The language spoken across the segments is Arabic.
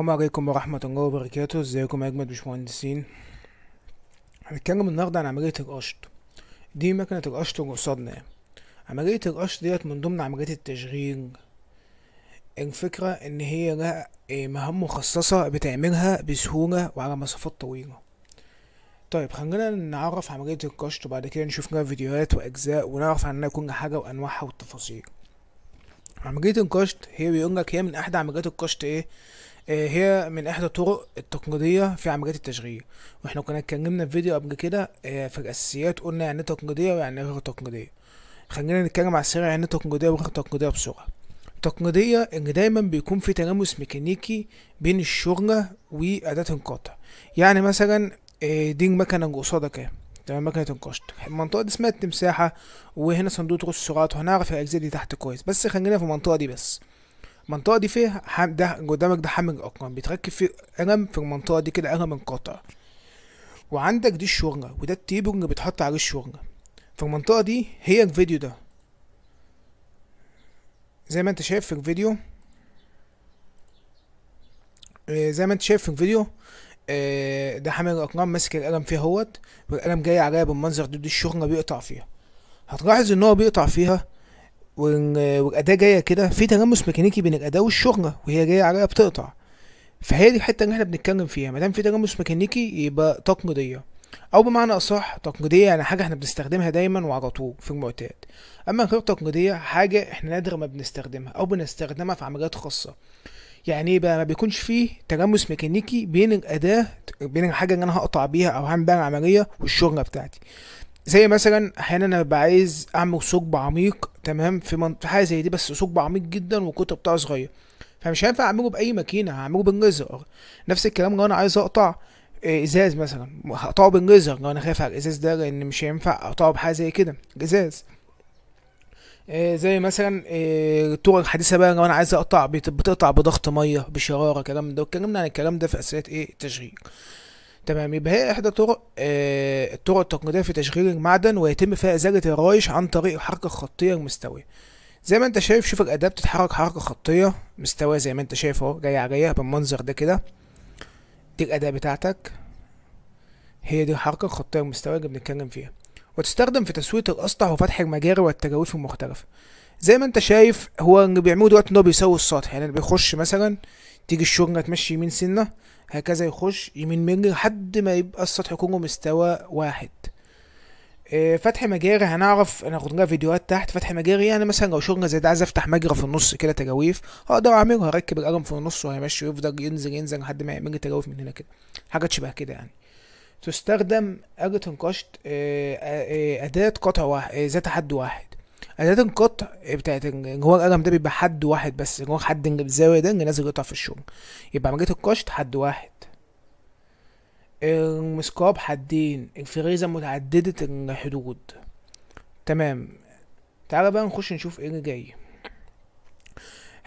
السلام عليكم ورحمة الله وبركاته ازيكم يا اجمد باشمهندسين هنتكلم النهاردة عن عملية القشط دي مكنة القشط اللي قصادنا عملية القشط ديت من ضمن عملية التشغيل الفكرة ان هي لها آه، مهام مخصصة بتعملها بسهولة وعلى مسافات طويلة طيب خلينا نعرف عملية القشط وبعد كده نشوف لها فيديوهات واجزاء ونعرف عنها كل حاجة وانواعها والتفاصيل عملية القشط هي بيقولك هي من احدى عمليات القشط ايه آه، هي من احدى الطرق التقليديه في عمليات التشغيل واحنا كنا اتكلمنا في فيديو قبل كده آه، في الاساسيات قلنا يعني إيه تقليديه ويعني إيه غير تقليديه خلينا نتكلم على السريع يعني إيه تقليديه وغير تقليديه بسرعه تقليديه ان دايما بيكون في تلامس ميكانيكي بين الشغله واداه القطع يعني مثلا آه، دي المكنه اللي قصادك اهي تمام مكنه القشط المنطقه دي اسمها التمساحه وهنا صندوق رص السرعات وهنعرف الاجزاء دي تحت كويس بس خلينا في المنطقه دي بس المنطقه دي فيها حام ده قدامك ده حامل الارقام بيتركب فيه قلم في المنطقه دي كده قلم انقطع وعندك دي الشورنه وده التيبل اللي بيتحط عليه الشورنه المنطقة دي هي الفيديو ده زي ما انت شايف في الفيديو آه، زي ما انت شايف في الفيديو آه، ده حامل الارقام ماسك القلم فيها اهوت والقلم جاي عليا بالمنظر ده دي الشورنه بيقطع فيها هتلاحظ ان هو بيقطع فيها والاداه جايه كده في تجمس ميكانيكي بين الاداه والشغلة وهي جايه عليها بتقطع فهي دي الحته اللي احنا بنتكلم فيها ما دام في تجمس ميكانيكي يبقى تقليديه او بمعنى اصح تقليديه يعني حاجه احنا بنستخدمها دايما وعلى طول في المعتاد اما غير تقليديه حاجه احنا نادرا ما بنستخدمها او بنستخدمها في عمليات خاصه يعني ايه بقى ما بيكونش فيه تجمس ميكانيكي بين الاداه بين الحاجه اللي انا هقطع بيها او هعمل بيها العمليه والشغله بتاعتي زي مثلا احيانا ببقى عايز اعمل ثقب عميق تمام في منطقه حاجه زي دي بس ثقب عميق جدا والقطر بتاعه صغير فمش هينفع اعمله باي ماكينه هعمله بالليزر نفس الكلام لو انا عايز اقطع آه، ازاز مثلا هقطعه بالليزر لو انا خايف على الازاز ده لان مش هينفع اقطعه بحاجه زي كده ازاز آه، زي مثلا آه، الطرق الحديثه بقى لو انا عايز اقطع بتقطع بضغط ميه بشراره كلام ده واتكلمنا عن الكلام ده في اساسيات ايه التشغيل تمام يبقى هي احدى طرق آه الطرق التقليديه في تشغيل المعدن ويتم فيها ازاله الرايش عن طريق الحركه الخطيه المستويه زي ما انت شايف شوف الاداه بتتحرك حركه خطيه مستويه زي ما انت شايف اهو جايه عليا بالمنظر ده كده دي الاداه بتاعتك هي دي الحركه الخطيه المستويه اللي بنتكلم فيها وتستخدم في تسويه الاسطح وفتح المجاري والتجاويف المختلفه زي ما انت شايف هو اللي بيعمله دلوقتي ان هو بيسوي السطح يعني بيخش مثلا تيجي الشورنه تمشي يمين سنه هكذا يخش يمين منج لحد ما يبقى السطح كله مستوى واحد آه، فتح مجاري هنعرف انا هاخد لها فيديوهات تحت فتح مجاري يعني مثلا لو شغل زي ده عايز افتح مجرى في النص كده تجاويف هقدر اعمله هركب القلم في النص وهيمشي ويفضل ينزل ينزل لحد ما يعمل لي تجاويف من هنا كده حاجات شبه كده يعني تستخدم آلة آه، القشط آه، أداة قطع واحد ذات حد واحد اداه القطع بتاعت انجوار القلم ده بيبقى حد واحد بس انجوار حد الزاويه ده اللي نازل يقطع في الشغل يبقى عمليه القشط حد واحد المسكاب حدين الفريزه متعدده الحدود تمام تعالى بقى نخش نشوف ايه اللي جاي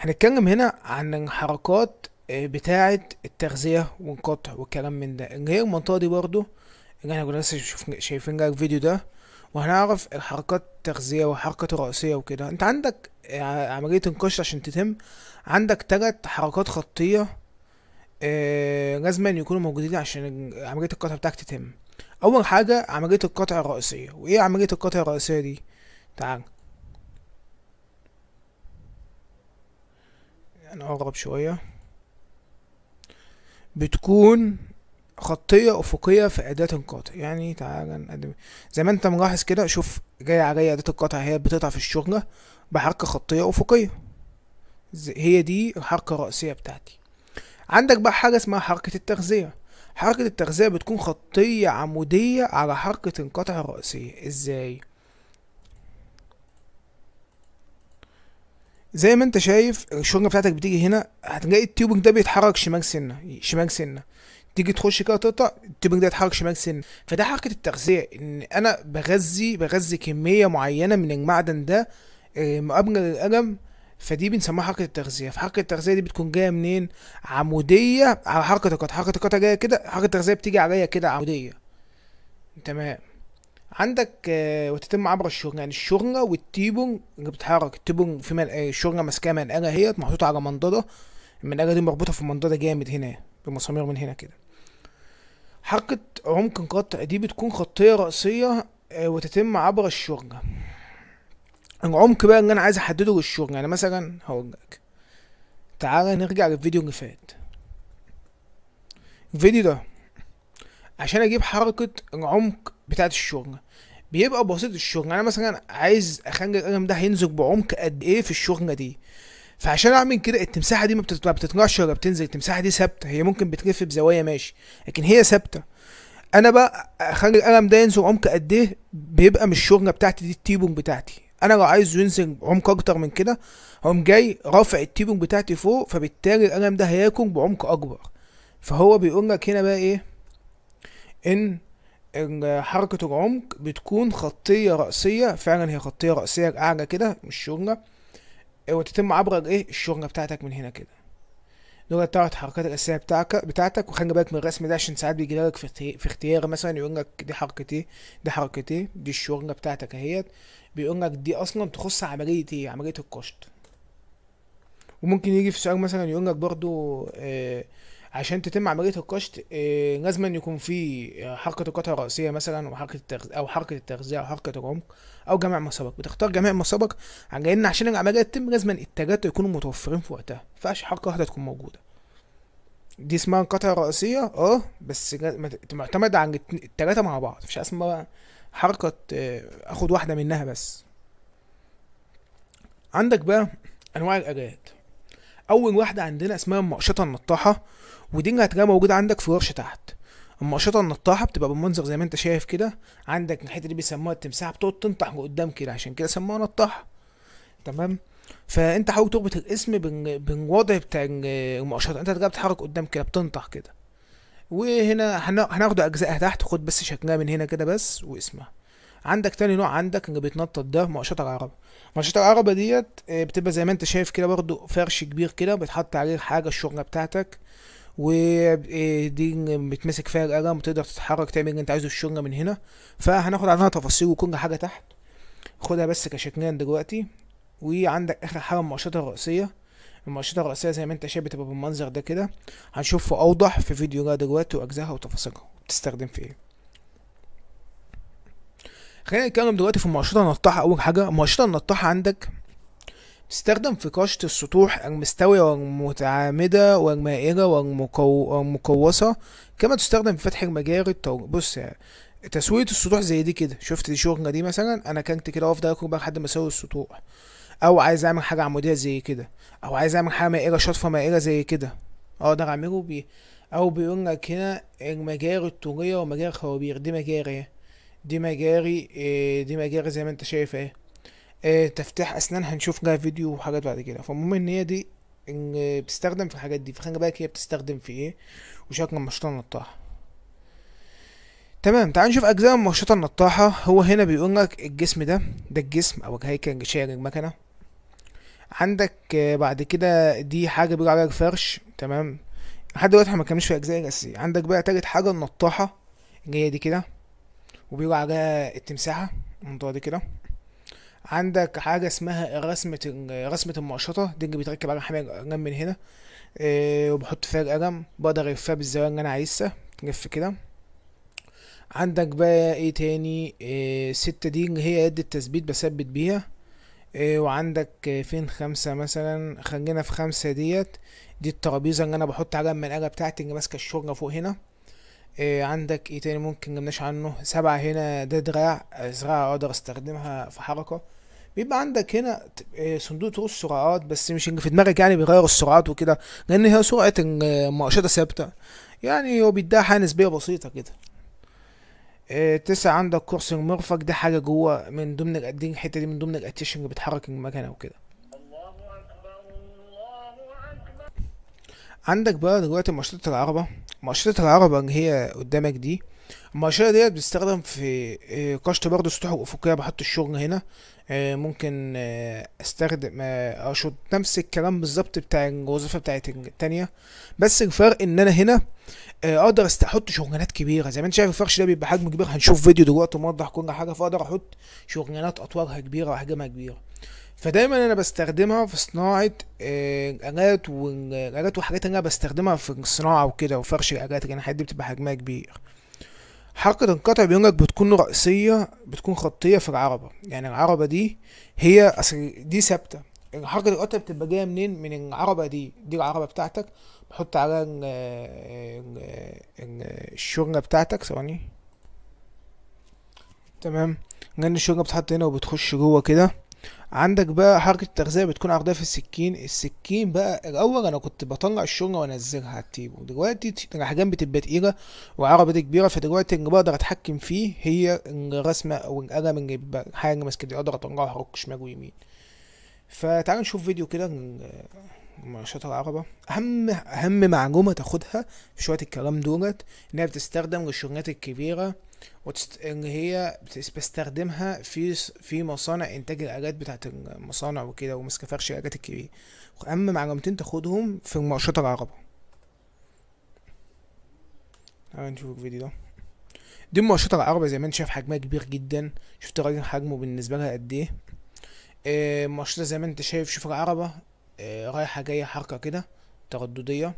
هنتكلم هنا عن الحركات آه، بتاعه التغذيه والقطع والكلام من ده اللي هي المنطقه دي برضو ان احنا كنا لسه شايفين جاك الفيديو ده وهنعرف الحركات التغذية والحركة الرئيسية وكده انت عندك عملية القشط عشان تتم عندك تلات حركات خطية آه، لازم لازم يكونوا موجودين عشان عملية القطع بتاعك تتم اول حاجة عملية القطع الرئيسية وايه عملية القطع الرئيسية دي تعال نقرب يعني شوية بتكون خطيه افقيه في اداه القطع يعني تعالى نقدم زي ما انت ملاحظ كده شوف جايه عليا اداه القطع هي بتقطع في الشغله بحركه خطيه افقيه هي دي الحركه الرئيسيه بتاعتي عندك بقى حاجه اسمها حركه التغذيه حركه التغذيه بتكون خطيه عموديه على حركه القطع الرئيسيه ازاي زي ما انت شايف الشغله بتاعتك بتيجي هنا هتلاقي التيوبنج ده بيتحرك شمال سنه شمال سنه تيجي تخش كده تقطع التوبنج ده يتحرك شمال سن فده حركه التغذيه ان انا بغذي بغذي كميه معينه من المعدن ده آه، مقابله للالم فدي بنسميها حركه التغذيه فحركه التغذيه دي بتكون جايه منين عموديه على حركه القطع حركه القطع جايه كده حركه التغذيه بتيجي عليا كده عموديه تمام عندك آه، وتتم عبر الشرنة يعني الشرنة والتيبون اللي بتتحرك التيبون في من... آه، الشرنة ماسكاها اجا اهيت محطوطة على منضدة المنقلة دي مربوطة في المنضدة جامد هنا بمسامير من هنا كده حركة عمق القطع دي بتكون خطية رأسية آه، وتتم عبر الشرجة العمق بقى اللي انا عايز احدده للشرجة يعني مثلا هقولك تعالى نرجع للفيديو اللي فات الفيديو ده عشان اجيب حركة العمق بتاعة الشرجة بيبقى بسيط الشغل يعني انا مثلا عايز اخلي القلم ده هينزل بعمق قد ايه في الشرجة دي فعشان اعمل كده التمساحه دي ما بتتنقش ولا بتنزل التمساحه دي ثابته هي ممكن بتلف بزوايا ماشي لكن هي ثابته انا بقى اخلي القلم ده ينزل عمق قد ايه بيبقى مش الشغله بتاعتي دي التيبون بتاعتي انا لو عايزه ينزل عمق اكتر من كده هقوم جاي رافع التيبون بتاعتي فوق فبالتالي القلم ده هياكل بعمق اكبر فهو بيقول لك هنا بقى ايه ان حركة العمق بتكون خطية رأسية فعلا هي خطية رأسية قاعدة كده مش شغلة إيه، وتتم عبر الايه الشغله بتاعتك من هنا كده لغة الثلاث حركات الاساسيه بتاعك بتاعتك وخلي بالك من الرسم ده عشان ساعات بيجي لك في اختيار مثلا يقول لك دي حركه ايه دي حركه ايه دي الشغله بتاعتك اهيت بيقول لك دي اصلا تخص عمليه ايه عمليه القشط وممكن يجي في سؤال مثلا يقول لك برضو آه عشان تتم عمليه القشط آه، لازم يكون في آه، حركه القطع الرئيسيه مثلا وحركه التغز... او حركه التغذيه او حركه العمق او جميع مصابك بتختار جميع مصابك لان عشان العمليه تتم لازم التلاته يكونوا متوفرين في وقتها مينفعش حركه واحده تكون موجوده دي اسمها القطع الرئيسيه اه بس معتمد على التلاته مع بعض مفيش اسمها حركه آه، اخد واحده منها بس عندك بقى انواع الاجهاد اول واحده عندنا اسمها المقشطه النطاحه ودي هتلاقيها موجوده عندك في ورشه تحت المقشطه النطاحه بتبقى بالمنظر زي ما انت شايف كده عندك الحته دي بيسموها التمساح بتقعد تنطح قدام كده عشان كده سموها نطاحه تمام فانت حاول تربط الاسم بالوضع بتاع المقشطه انت هتلاقيها بتتحرك قدام كده بتنطح كده وهنا هناخد اجزائها تحت خد بس شكلها من هنا كده بس واسمها عندك تاني نوع عندك اللي بيتنطط ده مقشطة العربة مقشطة العربة ديت آه، بتبقى زي ما انت شايف كده برضو فرش كبير كده بتحط عليه حاجة الشغلة بتاعتك ودي آه، بتمسك فيها القلم وتقدر تتحرك تعمل اللي انت عايزه في الشغلة من هنا فهناخد عنها تفاصيل وكل حاجة تحت خدها بس كشكليا دلوقتي وعندك اخر حاجة المقشطة الرئيسية المؤشرات الرئيسية زي ما انت شايف بتبقى بالمنظر ده كده هنشوفه أوضح في فيديو جاي دلوقتي واجزاها وتفاصيلها بتستخدم في ايه خلينا نتكلم دلوقتي في المقشطه النطاحه اول حاجه المقشطه النطاحه عندك بتستخدم في قشط السطوح المستوية والمتعامدة والمائلة والمقوسة كما تستخدم في فتح المجاري الطاولة بص يعني تسوية السطوح زي دي كده شفت الشغلة دي مثلا أنا كنت كده اقف أكل بقى لحد ما أسوي السطوح أو عايز أعمل حاجة عمودية زي كده أو عايز أعمل حاجة مائلة شطفة مائلة زي كده أقدر أعمله بيه أو بيقول لك هنا المجاري الطولية ومجاري الخوابير دي مجاري دي مجاري آه، دي مجاري زي ما انت شايف اهي آه، تفتيح اسنان هنشوف لها فيديو وحاجات بعد كده فالمهم ان هي دي ان آه، بتستخدم في الحاجات دي فخلي بالك هي بتستخدم في ايه وشكل مشروط النطاحه تمام تعال نشوف اجزاء مشروط النطاحه هو هنا بيقول لك الجسم ده ده الجسم او الهيكل اللي شايل المكنه عندك بعد كده دي حاجه بيقول عليها الفرش تمام لحد دلوقتي احنا ما في اجزاء الاساسيه عندك بقى تالت حاجه النطاحه اللي هي دي كده وبيجوا عليها التمساحة المنطقة دي كده عندك حاجة اسمها رسمة رسمة المقشطة دي اللي بيتركب على حاجة القلم من هنا إيه وبحط فيها القلم بقدر ألفها بالزوايا اللي أنا عايزها تلف كده عندك بقى ايه تاني إيه ستة دي اللي هي يد التثبيت بثبت بيها إيه وعندك فين خمسة مثلا خلينا في خمسة ديت دي الترابيزة اللي أنا بحط عليها المنقلة بتاعتي اللي ماسكة الشرجة فوق هنا إيه عندك ايه تاني ممكن مجبناش عنه سبعة هنا ده دراع زراعة اقدر استخدمها في حركة بيبقى عندك هنا إيه، صندوق طول السرعات بس مش في دماغك يعني بيغير السرعات وكده لان هي سرعة المقشطة ثابتة يعني هو بيديها حاجة نسبية بسيطة كده إيه تسعة عندك كرسي مرفق ده حاجة جوه من ضمن دي الحتة دي من ضمن الاتيشنج بتحرك المكنة وكده عندك بقى دلوقتي مشرطة العربة مقشرة العربة اللي هي قدامك دي المقشرة ديت بتستخدم في آه، قشط برضه السطوح الأفقية بحط الشغل هنا آه، ممكن آه، استخدم اشوط نفس الكلام بالظبط بتاع الوظيفه بتاعت التانية بس الفرق ان انا هنا اقدر احط شغلانات كبيره زي ما انت شايف الفرش ده بيبقى حجمه كبير هنشوف فيديو دلوقتي موضح كل حاجه فاقدر احط شغلانات اطوارها كبيره واحجامها كبيره فدايما انا بستخدمها في صناعه الالات آه، والالات وحاجات انا بستخدمها في الصناعه وكده وفرش الالات لان الحاجات دي بتبقى حجمها كبير حركة القطع بيونجك بتكون رئيسية بتكون خطية في العربة يعني العربة دي هي أصل دي ثابتة حركة القطع بتبقى جاية منين من العربة دي دي العربة بتاعتك بحط عليها آه، آه، الشغلة بتاعتك ثواني تمام لأن الشغلة بتتحط هنا وبتخش جوه كده عندك بقى حركة التغذية بتكون عرضية في السكين السكين بقى الأول أنا كنت بطلع الشوربة وأنزلها على التيب دلوقتي الأحجام بتبقى تقيلة وعربة كبيرة فدلوقتي اللي بقدر أتحكم فيه هي الرسمة أو القلم اللي بيبقى حاجة ماسكة دي أقدر أطلعها أحرك شمال ويمين فتعال نشوف فيديو كده مرشات العربة أهم أهم معلومة تاخدها في شوية الكلام دولت إنها بتستخدم للشغلات الكبيرة وتست... ان هي بستخدمها في في مصانع انتاج الالات بتاعه المصانع وكده ومسكفرش الالات الكبير اهم معلومتين تاخدهم في مناقشات العربه تعالى نشوف الفيديو ده دي مناقشات العربه زي ما انت شايف حجمها كبير جدا شفت الراجل حجمه بالنسبه لها قد ايه المناقشات آه، زي ما انت شايف شوف العربه آه، رايحه جايه حركه كده تردديه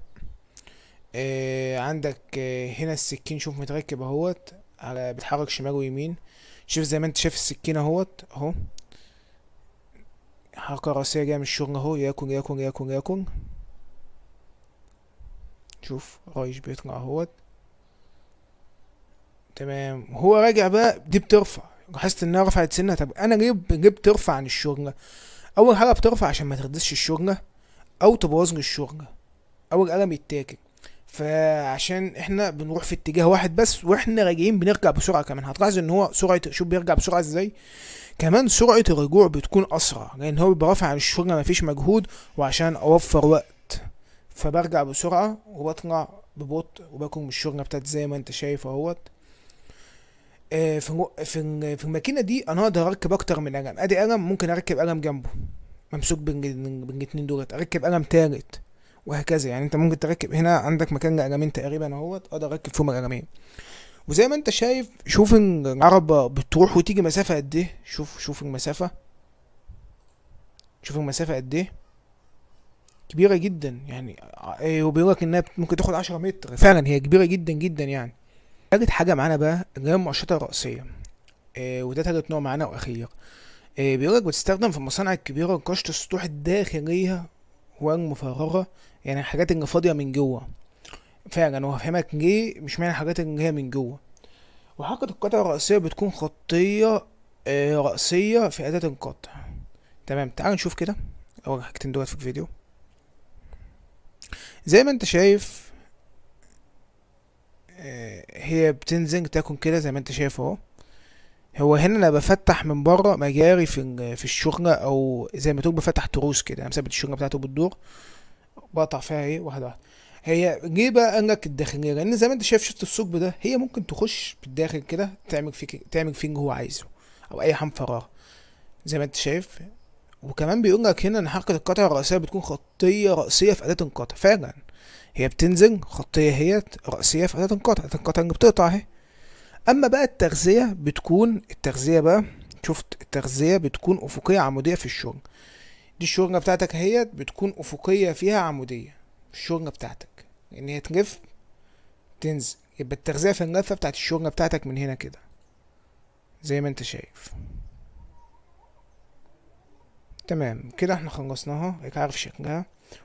آه، عندك هنا السكين شوف متركب اهوت على بتحرك شمال ويمين شوف زي ما انت شايف السكينه اهوت اهو حركه راسيه جايه من الشغل اهو ياكل ياكل ياكل ياكل شوف رايش بيطلع اهوت تمام هو راجع بقى دي بترفع لاحظت انها رفعت سنها طب انا ليه ليه بترفع عن الشغله اول حاجه بترفع عشان ما تردسش الشغله او تبوظ لي الشغله او القلم يتاكل فعشان احنا بنروح في اتجاه واحد بس واحنا راجعين بنرجع بسرعه كمان هتلاحظ ان هو سرعه شوف بيرجع بسرعه ازاي كمان سرعه الرجوع بتكون اسرع لان هو بيبقى رافع عن الشغل مفيش مجهود وعشان اوفر وقت فبرجع بسرعه وبطلع ببطء وباكل من الشغل بتاعت زي ما انت شايف اهوت آه، في في في الماكينه دي انا اقدر اركب اكتر من قلم ادي قلم ممكن اركب قلم جنبه ممسوك بين الاتنين دولت اركب قلم تالت وهكذا يعني انت ممكن تركب هنا عندك مكان لأجامين تقريبا اهوت اقدر اركب فيهم اجامين وزي ما انت شايف شوف العربة بتروح وتيجي مسافة قد ايه شوف شوف المسافة شوف المسافة قد ايه كبيرة جدا يعني آه، إيه، وبيقول لك انها ممكن تاخد عشرة متر فعلا هي كبيرة جدا جدا يعني تالت حاجة معانا بقى اللي هي المؤشرات الرأسية ايه وده تالت نوع معانا واخير ايه بيقول لك بتستخدم في المصانع الكبيرة لكشط السطوح الداخلية والمفررة يعني الحاجات اللي فاضيه من جوه فعلا هو فهمك ليه مش معنى الحاجات اللي هي من جوه وحركه القطع الرأسيه بتكون خطيه آه، رأسيه في أداة القطع تمام تعال نشوف كده أول حاجتين دول في الفيديو زي ما انت شايف آه، هي بتنزل تكون كده زي ما انت شايف اهو هو هنا انا بفتح من بره مجاري في في الشغله او زي ما تقول بفتح تروس كده انا مثبت الشغله بتاعته بتدور بقطع فيها ايه واحده واحده هي ليه بقى انك الداخليه لان زي ما انت شايف شفت الثقب ده هي ممكن تخش بالداخل كده تعمل فيك تعمل فيه اللي هو عايزه او اي حم فراغ زي ما انت شايف وكمان بيقول لك هنا ان حركه القطع الرئيسيه بتكون خطيه راسيه في اداه القطع فعلا هي بتنزل خطيه هي راسيه في اداه القطع اداه القطع اللي بتقطع اهي اما بقى التغذيه بتكون التغذيه بقى شفت التغذيه بتكون افقيه عموديه في الشغل دي الشرنجة بتاعتك اهيت بتكون افقيه فيها عموديه الشرنجة بتاعتك ان يعني هي تلف تنزل يبقى التغذيه في اللفه بتاعت الشرنجة بتاعتك من هنا كده زي ما انت شايف تمام كده احنا خلصناها هيك عارف شكلها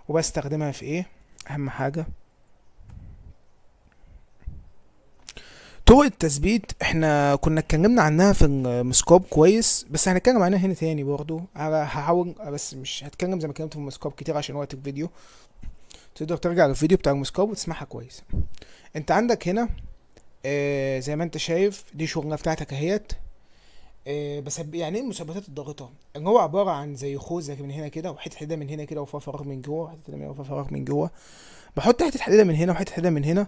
وبستخدمها في ايه اهم حاجه طرق التثبيت احنا كنا اتكلمنا عنها في المسكوب كويس بس هنتكلم عنها هنا تاني برضو هحاول بس مش هتكلم زي ما اتكلمت في المسكوب كتير عشان وقت الفيديو تقدر ترجع للفيديو بتاع المسكوب وتسمعها كويس انت عندك هنا اه زي ما انت شايف دي شغلة بتاعتك اهيت اه بسب يعني ايه المثبتات الضاغطة ان هو عبارة عن زي خوذة من هنا كده وحتة حديدة من هنا كده وفيها فراغ من جوه وحتة حديدة من هنا وفيها فراغ من جوه بحط حتة حديدة من هنا وحتة حديدة من هنا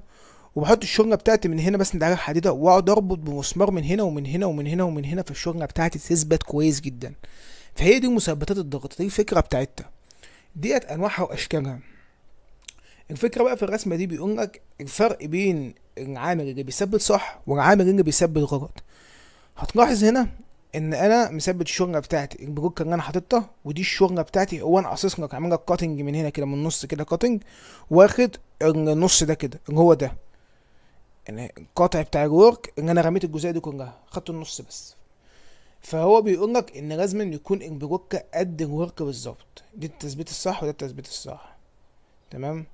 وبحط الشرنه بتاعتي من هنا بس عليها حديده واقعد اربط بمسمار من هنا ومن هنا ومن هنا ومن هنا فالشرنه بتاعتي تثبت كويس جدا فهي دي مثبتات الضغط دي الفكره بتاعتها ديت انواعها واشكالها الفكره بقى في الرسمه دي بيقول لك الفرق بين العامل اللي بيثبت صح والعامل اللي بيثبت غلط هتلاحظ هنا ان انا مثبت الشرنه بتاعتي البروكه اللي انا حاططها ودي الشرنه بتاعتي هو انا لك عامل لك كاتنج من هنا كده من النص كده كاتنج واخد النص ده كده اللي هو ده يعني ان القطع بتاع الورك ان انا رميت الجزئيه دي كلها خدت النص بس فهو بيقول لك ان لازم يكون البلوكه قد الورك بالظبط دي التثبيت الصح وده التثبيت الصح تمام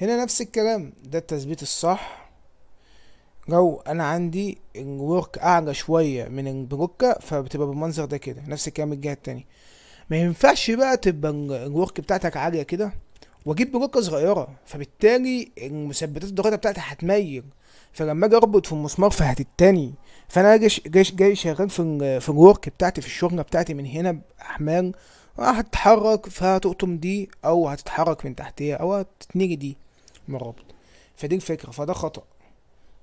هنا نفس الكلام ده التثبيت الصح لو انا عندي الورك اعلى شويه من البلوكه فبتبقى بالمنظر ده كده نفس الكلام الجهه التانية ما ينفعش بقى تبقى الورك بتاعتك عاليه كده واجيب بركه صغيره فبالتالي المثبتات الضغطه بتاعتي هتميل فلما اجي اربط في المسمار فهتتني فانا جاي جاي, جاي شغال في في الورك بتاعتي في الشغله بتاعتي من هنا باحمال هتتحرك فهتقطم دي او هتتحرك من تحتيها او هتتنجي دي من الربط فدي الفكره فده خطا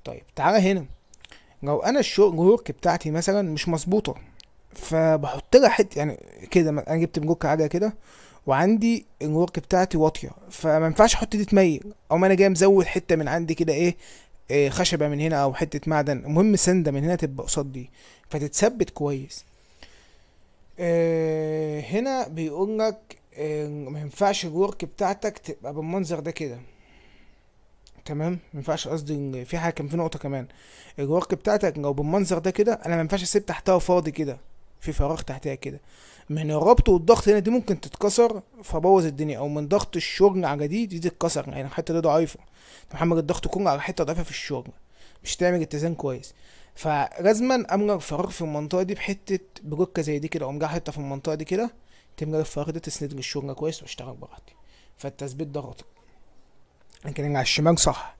طيب تعالى هنا لو انا الورك بتاعتي مثلا مش مظبوطه فبحط لها حته يعني كده انا جبت بجوك عجله كده وعندي الورك بتاعتي واطيه فما ينفعش احط دي تميل او ما انا جاي مزود حته من عندي كده ايه, إيه، خشبه من هنا او حته معدن المهم سنده من هنا تبقى قصاد دي فتتثبت كويس آه، هنا بيقول لك آه، ما ينفعش الورك بتاعتك تبقى بالمنظر ده كده تمام ما ينفعش قصدي في حاجه كان في نقطه كمان الورك بتاعتك لو بالمنظر ده كده انا ما ينفعش اسيب تحتها فاضي كده في فراغ تحتها كده من الربط والضغط هنا دي ممكن تتكسر فبوظ الدنيا او من ضغط الشغل على جديد دي تتكسر يعني الحته دي ضعيفه محمد الضغط كله على حته ضعيفه في الشغل مش تعمل اتزان كويس فلازما املى الفراغ في المنطقه دي بحته بروكه زي دي كده او املى حته في المنطقه دي كده تملى الفراغ ده تسند الشغل كويس واشتغل براحتي فالتثبيت ده غلط لكن على الشمال صح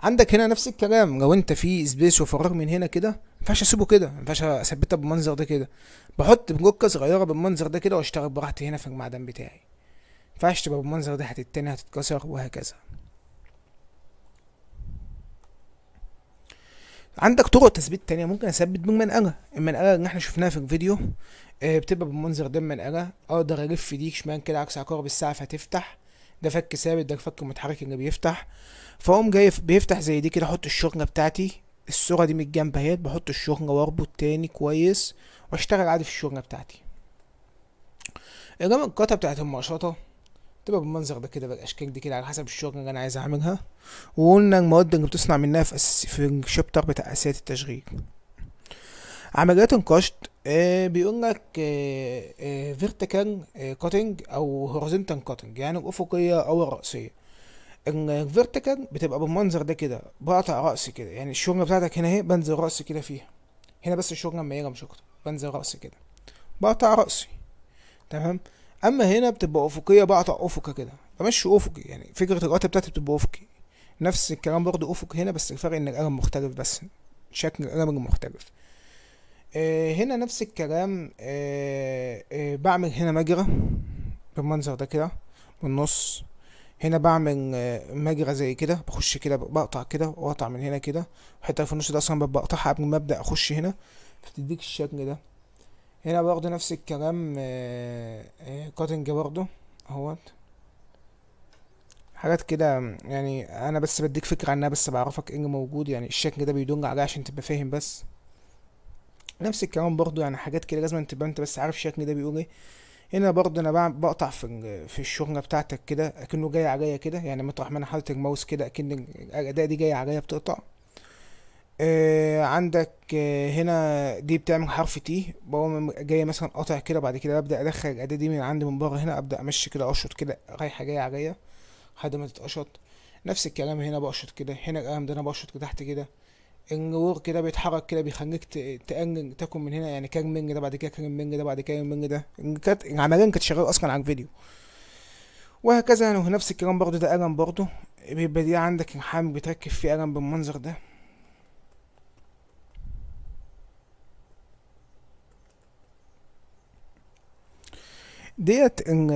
عندك هنا نفس الكلام لو انت في سبيس وفراغ من هنا كده ينفعش اسيبه كده ما ينفعش اثبتها بالمنظر ده كده بحط جوكه صغيره بالمنظر ده كده واشتغل براحتي هنا في المعدن بتاعي ما ينفعش تبقى بالمنظر ده هتتني هتتكسر وهكذا عندك طرق تثبيت تانية ممكن اثبت بالمنقله المنقله اللي احنا شفناها في الفيديو آه، بتبقى بالمنظر ده المنقله اقدر الف دي شمال كده عكس عقارب الساعه فهتفتح ده فك ثابت ده فك متحرك اللي بيفتح فاقوم جاي بيفتح زي دي كده احط الشرنه بتاعتي الصورة دي من الجنب اهيت بحط الشغل واربط تاني كويس واشتغل عادي في الشغل بتاعتي انما القطع بتاعت المشاطة تبقى بالمنظر ده كده بالاشكال دي كده على حسب الشغل اللي انا عايز اعملها وقلنا المواد اللي بتصنع منها في أساس في الشابتر بتاع اساسيات التشغيل عمليات القشط آه، بيقول لك فيرتيكال آه، كاتنج آه، او هوريزونتال كاتنج يعني الافقيه او الراسيه الفيرتيكال بتبقى بالمنظر ده كده بقطع رأس كده يعني الشورنة بتاعتك هنا اهي بنزل رأس كده فيها هنا بس الشورنة مميلة مش أكتر بنزل رأس كده بقطع رأسي تمام أما هنا بتبقى أفقية بقطع افق كده بمشي أفقي يعني فكرة القطع بتاعتي بتبقى أفقي نفس الكلام برضه أفق هنا بس الفرق إن القلم مختلف بس شكل القلم مختلف آه، هنا نفس الكلام آه، آه، بعمل هنا مجرى بالمنظر ده كده بالنص هنا بعمل آه، مجرى زي كده بخش كده بقطع كده واقطع من هنا كده الحته في النص ده اصلا بقطعها قبل ما ابدا اخش هنا فتديك الشكل ده هنا برضه نفس الكلام كاتنج آه، آه، برضه اهوت حاجات كده يعني انا بس بديك فكره عنها بس بعرفك ان إيه موجود يعني الشكل ده بيدون عليه عشان تبقى فاهم بس نفس الكلام برضه يعني حاجات كده لازم تبقى انت بس عارف الشكل ده بيقول ايه هنا برضو انا بقطع في في الشغنه بتاعتك كده اكنه جاي عليا كده يعني مطرح ما انا حاطط الماوس كده اكن الاداه دي جايه عليا بتقطع آه عندك آه هنا دي بتعمل حرف تي بقوم جاي مثلا قاطع كده بعد كده ببدا ادخل الاداه دي من عندي من بره هنا ابدا امشي كده اشط كده رايحه جايه عليا لحد ما تتقشط نفس الكلام هنا بقشط كده هنا القلم ده انا بقشط كده تحت كده النور كده بيتحرك كده بيخليك تأنج تاكل من هنا يعني كان منج ده بعد كده كان منج ده بعد كده كان منج ده كانت عمليا كانت شغاله اصلا على الفيديو وهكذا يعني ونفس الكلام برضو ده قلم برضو بيبقى دي عندك حامل بتركب فيه قلم بالمنظر ده ديت ان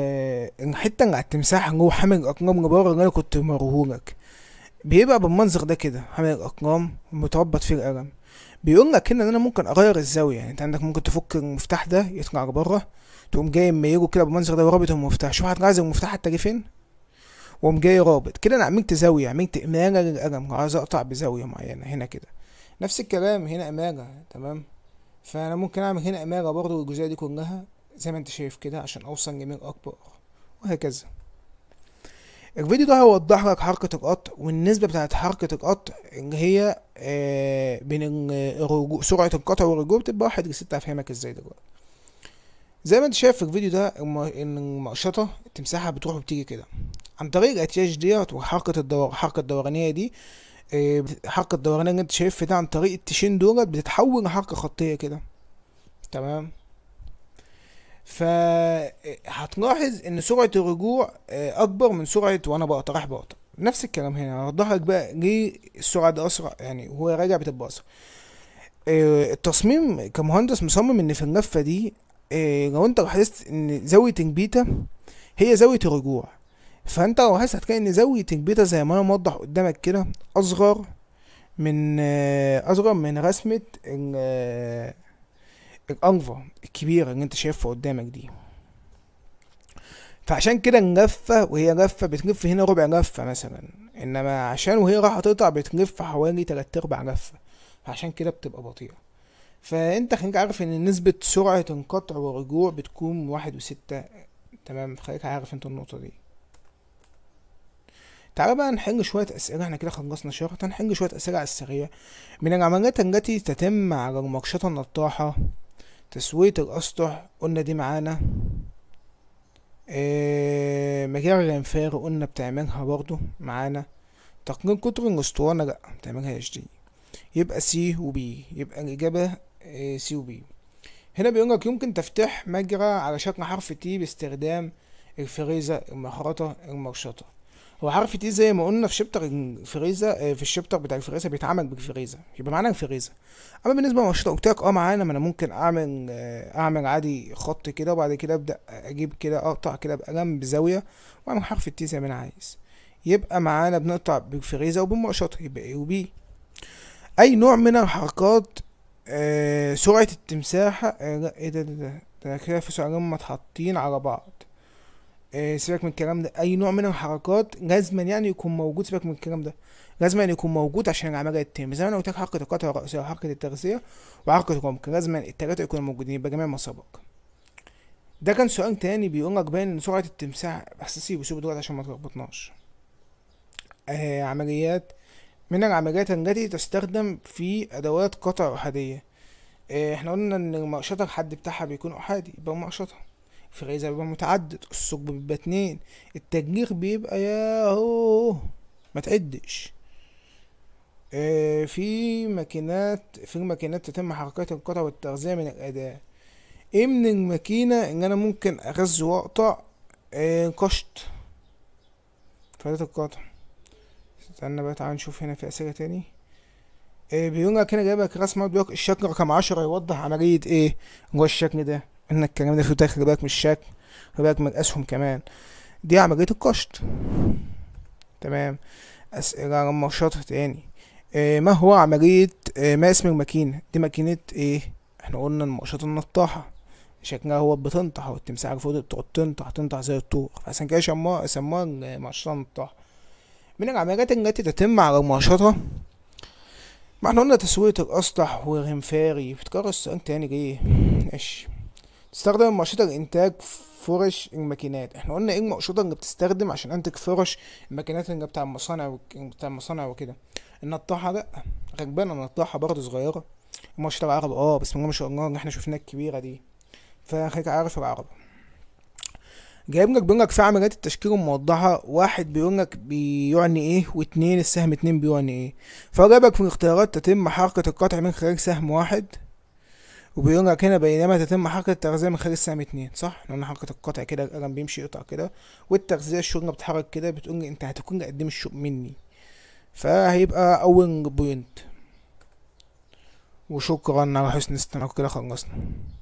الحته اللي على التمساح اللي هو حامل الاقلام اللي اللي انا كنت مرهونك بيبقى بالمنظر ده كده حامل الأقلام متربط فيه القلم بيقول لك هنا ان انا ممكن اغير الزاويه يعني انت عندك ممكن تفك المفتاح ده يطلع لبره تقوم جاي مميله كده بالمنظر ده ورابط المفتاح شوف عايز المفتاح حتى جه فين وقوم جاي رابط كده انا عملت زاويه عملت اماله للقلم عايز اقطع بزاويه معينه هنا كده نفس الكلام هنا اماله تمام فانا ممكن اعمل هنا اماله برضه الجزئيه دي كلها زي ما انت شايف كده عشان اوصل لميل اكبر وهكذا الفيديو ده هيوضح لك حركة القطع والنسبة بتاعت حركة القطع اللي هي آه، بين سرعة القطع والرجوع بتبقى واحد لستة هفهمك ازاي دلوقتي زي ما انت شايف في الفيديو ده ان المقشطة تمسحها بتروح وبتيجي كده عن طريق الاتياج ديت وحركة الدور حركة الدورانية دي الحركة آه، الدورانية اللي انت شايفها ده عن طريق التشين دولت بتتحول لحركة خطية كده تمام فهتلاحظ ان سرعه الرجوع آه، اكبر من سرعه وانا بقطع رايح بقطع نفس الكلام هنا هوضح لك بقى ليه السرعه دي اسرع يعني وهو راجع بتبقى اسرع آه، التصميم كمهندس مصمم ان في اللفه دي آه، لو انت لاحظت ان زاويه البيتا هي زاويه الرجوع فانت لو لاحظت هتلاقي ان زاويه البيتا زي ما انا موضح قدامك كده اصغر من اصغر من رسمه الأرضة الكبيرة اللي انت شايفها قدامك دي فعشان كده نلفة وهي لفة بتلف هنا ربع لفة مثلا انما عشان وهي رايحة تقطع بتلف حوالي تلات ارباع لفة عشان كده بتبقى بطيئة فانت خليك عارف ان نسبة سرعة القطع والرجوع بتكون واحد وستة تمام خليك عارف انت النقطة دي تعالى بقى نحل شوية أسئلة احنا كده خلصنا شرح نحل شوية أسئلة على السريع من العمليات التي تتم على المرشطة النطاحة تسوية الأسطح قلنا دي معانا إيه مجال الانفاق قلنا بتعملها برضو معانا تقنين قطر الأسطوانة لأ بتعملها اتش دي يبقى سي وبي يبقى الإجابة سي آه، وبي هنا بيقول لك يمكن تفتيح مجرى على شكل حرف تي باستخدام الفريزة المخرطة المرشطة هو حرف تي زي ما قلنا في شابتر الفريزة في الشابتر بتاع الفريزة بيتعامل بالفريزة يبقى معانا الفريزة اما بالنسبة للانشطة قلت لك اه معانا ما انا ممكن اعمل اعمل عادي خط كده وبعد كده ابدا اجيب كده اقطع كده بقلم بزاوية واعمل حرف التي زي ما انا عايز يبقى معانا بنقطع بالفريزة وبالمقشطة يبقى ايه وبي اي نوع من الحركات سرعة التمساح ايه ده ده, ده, ده كده في سؤالين متحطين على بعض آه، سيبك من الكلام ده اي نوع من الحركات لازما يعني يكون موجود سيبك من الكلام ده لازما يعني يكون موجود عشان العمليه تتم زي ما انا قلت لك حركه القطع الراسيه وحركه التغذيه وحركه الرمق لازم الثلاثه يكونوا موجودين يبقى جميع ما سبق ده كان سؤال تاني بيقول لك باين ان سرعه التمساح احساسي بسبب سيبه دلوقتي عشان ما تربطناش آه عمليات من العمليات التي تستخدم في ادوات قطع احاديه آه احنا قلنا ان المقشطه الحد بتاعها بيكون احادي يبقى مقشطه في غذاء بيبقى متعدد الثقب بيبقى اتنين التجنيخ بيبقى ياهو ما تعدش آه، في ماكينات في ماكينات تتم حركات القطع والتغذية من الأداة ايه من الماكينة ان انا ممكن اغذي واقطع آه، قشط فادة القطع استنى بقى تعالى نشوف هنا في اسئلة تاني آه، بيقول لك هنا جايب لك رسمة الشكل رقم عشرة يوضح عملية ايه جوه الشكل ده انك الكلام ده في تاريخ خلي بالك من الشكل خلي بالك من الاسهم كمان دي عمليه القشط تمام اسئله لما شاطر تاني آه، ما هو عمليه آه، ما اسم الماكينه دي ماكينه ايه احنا قلنا المقشطه النطاحه شكلها هو بتنطح والتمساح المفروض بتقعد تنطح تنطح زي الطوق فعشان كده سموها سموها المقشطه النطاحه من العمليات التي تتم على المقشطه ما احنا قلنا تسوية الأسطح وغنفاري بتكرر السؤال تاني ليه؟ ماشي استخدم المقشطة لإنتاج فرش الماكينات احنا قلنا ايه المقشطة اللي بتستخدم عشان انتج فرش الماكينات اللي بتاع المصانع بتاع المصانع وكده النطاحة لأ غلبانة النطاحة برضه صغيرة المقشطة العربة اه بسم الله ما شاء الله اللي احنا شفناها الكبيرة دي فخليك عارف العربة جايب لك بيقول لك في عمليات التشكيل الموضحة واحد بيقول لك بيعني ايه واتنين السهم اتنين بيعني ايه فجايبك في الاختيارات تتم حركة القطع من خلال سهم واحد وبيرجع هنا بينما تتم حركة التغذية من خلال السهم اتنين صح؟ لأن حركة القطع كده القلم بيمشي يقطع كده والتغذية الشغلة بتتحرك كده بتقول لي انت هتكون قدم ايه الشوق مني فهيبقى أول بوينت وشكرا على حسن استماعكم كده خلصنا